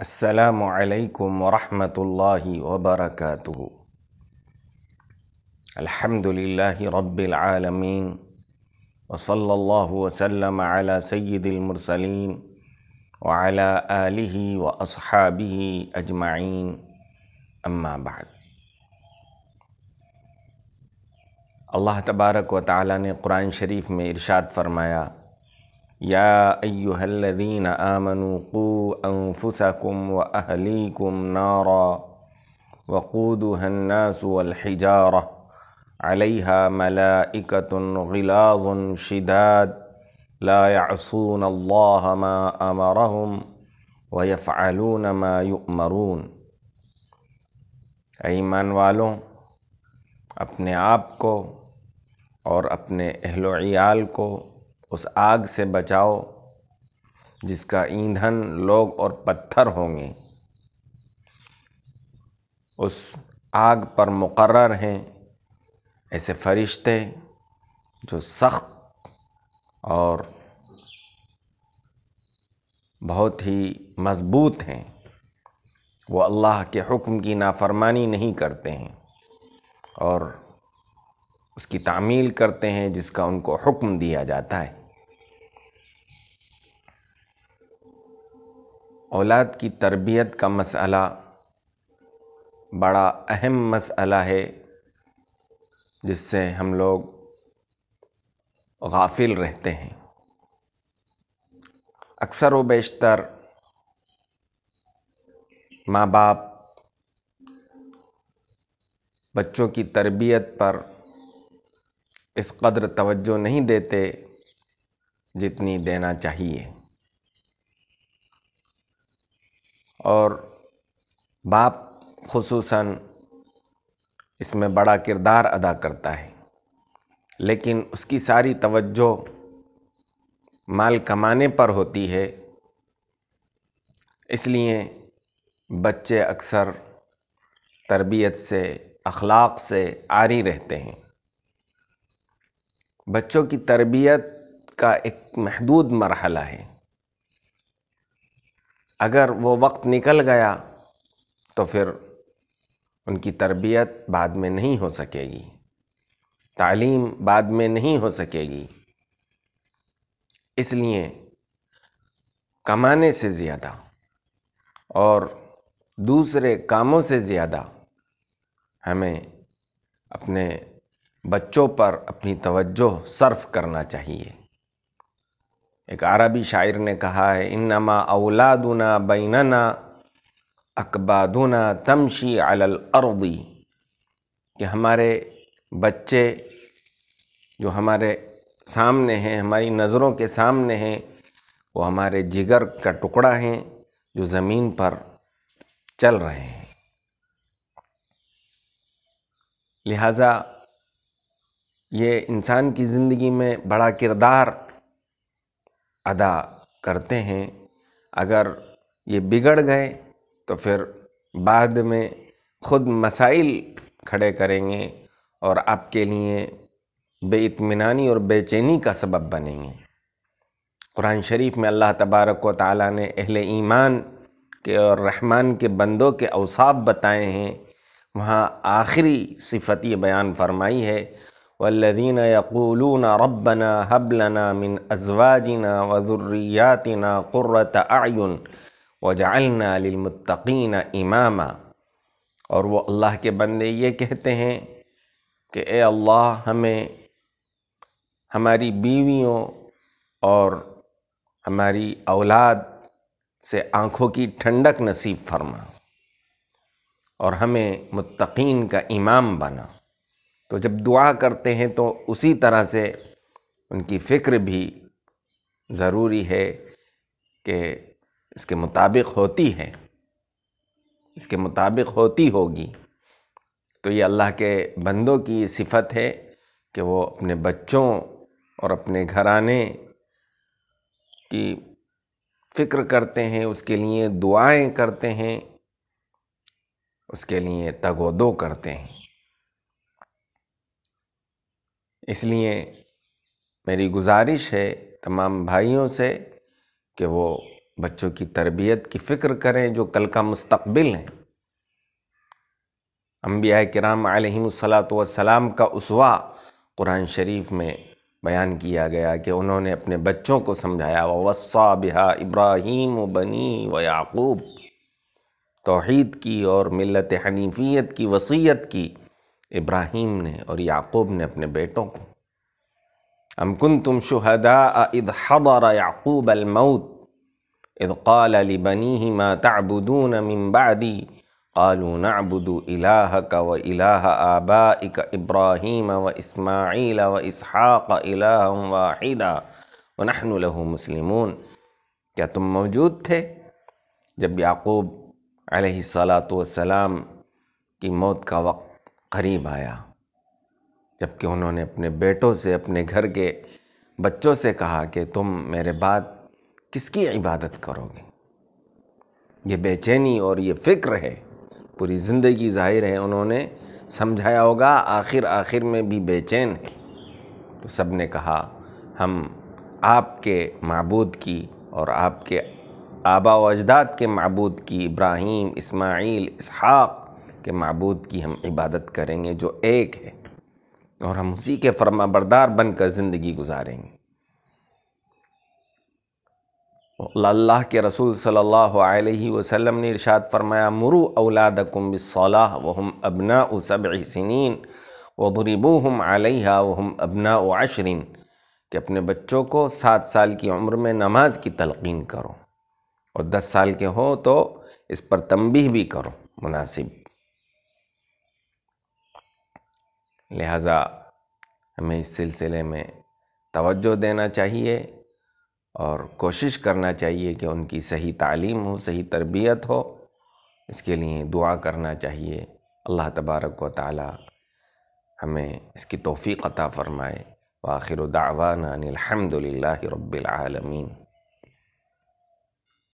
असलकम वरहमल वबरक अलहमदिल्ला रबालमीन वसल्ला वसलम सयदमरसलिन वाला आलि व असहाबी अजमाइन अम्माबाद अल्लाह तबारक व ताली ने कुरान शरीफ़ में इरशाद फरमाया يا ايها الذين امنوا قوا انفسكم واهليكم نارا وقودها الناس والحجاره عليها ملائكه غلاظ شداد لا يعصون الله ما امرهم ويفعلون ما يؤمرون ईमान वालों अपने اور اپنے اہل و عیال کو उस आग से बचाओ जिसका ईंधन लोग और पत्थर होंगे उस आग पर मुकर्र हैं ऐसे फरिश्ते जो सख्त और बहुत ही मज़बूत हैं वो अल्लाह के हुक्म की नाफरमानी नहीं करते हैं और उसकी तामील करते हैं जिसका उनको हुक्म दिया जाता है औलाद की तरबियत का मसला बड़ा अहम मसला है जिससे हम लोग गाफिल रहते हैं अक्सर व बेशतर माँ बाप बच्चों की तरबियत पर इस कदर तवज्जो नहीं देते जितनी देना चाहिए और बाप खसूस इसमें बड़ा किरदार अदा करता है लेकिन उसकी सारी तवज्जो माल कमाने पर होती है इसलिए बच्चे अक्सर तरबियत से अखलाक से आरी रहते हैं बच्चों की तरबियत का एक महदूद मरहला है अगर वो वक्त निकल गया तो फिर उनकी तरबियत बाद में नहीं हो सकेगी तालीम बाद में नहीं हो सकेगी इसलिए कमाने से ज़्यादा और दूसरे कामों से ज़्यादा हमें अपने बच्चों पर अपनी तवज्जो सर्फ करना चाहिए एक अरबी शायर ने कहा है इनमा औलादुना बैनना अकबादुना तमशी अलल अरबी कि हमारे बच्चे जो हमारे सामने हैं हमारी नज़रों के सामने हैं वो हमारे जिगर का टुकड़ा हैं जो ज़मीन पर चल रहे हैं लिहाजा ये इंसान की ज़िंदगी में बड़ा किरदार अदा करते हैं अगर ये बिगड़ गए तो फिर बाद में ख़ुद मसाइल खड़े करेंगे और आपके लिए बेतमानी और बेचैनी का सबब बनेंगे कुरान शरीफ में अल्लाह तबारक व ताली ने अहल ईमान के और रहमान के बंदों के अवसाब बताए हैं वहाँ आखिरी सिफत ये बयान फरमाई है वल्लदीन यक़ूलून रब्बना हबलना मिन अजवाजना वज़ुर्रियातना क़ुर्रत आयुन वजालना लिलमतकीन इमामा और वो अल्लाह के बंदे ये कहते हैं कि ए अल्लाह हमें हमारी बीवियों और हमारी औलाद से आँखों की ठंडक नसीब फरमा और हमें मुत्तकीन का इमाम बना तो जब दुआ करते हैं तो उसी तरह से उनकी फ़िक्र भी ज़रूरी है कि इसके मुताबिक होती है इसके मुताबिक होती होगी तो ये अल्लाह के बंदों की सिफत है कि वो अपने बच्चों और अपने घराने की फ़िक्र करते हैं उसके लिए दुआएं करते हैं उसके लिए तगोदो करते हैं इसलिए मेरी गुजारिश है तमाम भाइयों से कि वो बच्चों की तरबियत की फ़िक्र करें जो कल का मुस्तबिल है अम्बिया कराम सलाम का उसवा कुरान शरीफ में बयान किया गया कि उन्होंने अपने बच्चों को समझाया वसा बिहा इब्राहिम बनी व याकूब तोहद की और मिलत हनीफियत की वसीयत की ابراہیم نے اور یعقوب نے اپنے بیٹوں کو ام کنتم شہداء اذ حضر یعقوب الموت إذ قال لبنيه ما تعبدون من بعدی قالوا نعبد آبائک ابراہیم و اسماعیل و اسحاق الہ واحدا نحن له مسلمون کیا تم موجود تھے جب یعقوب علیہ السلام کی موت کا وقت करीब आया जबकि उन्होंने अपने बेटों से अपने घर के बच्चों से कहा कि तुम मेरे बाद किसकी इबादत करोगे ये बेचैनी और ये फ़िक्र है पूरी ज़िंदगी जाहिर है उन्होंने समझाया होगा आखिर आखिर में भी बेचैन है तो सब ने कहा हम आपके मबूद की और आपके आबा व अजदाद के मबूद की इब्राहिम इस्माइल इसहाक़ के मबूद की हम इबादत करेंगे जो एक है और हम उसी के फर्मा बरदार बनकर ज़िंदगी गुजारेंगे अल्लाह के रसूल सल्लल्लाहु अलैहि वसल्लम ने इरशाद फरमाया मुरु औलाद कुम बिसलाह वहम अबना सब सनीन वदरिबू हम आलिया वहम अबना आशरीन कि अपने बच्चों को सात साल की उम्र में नमाज की तलकिन करो और दस साल के हो तो इस पर तंबीह भी करो मुनासिब लिहाजा हमें इस सिलसिले में तवज्जो देना चाहिए और कोशिश करना चाहिए कि उनकी सही तालीम हो सही तरबियत हो इसके लिए दुआ करना चाहिए अल्लाह तबारक व ताला हमें इसकी तोफ़ी अता फ़रमाए वाखिर दावाना रब्बिल रबालमीन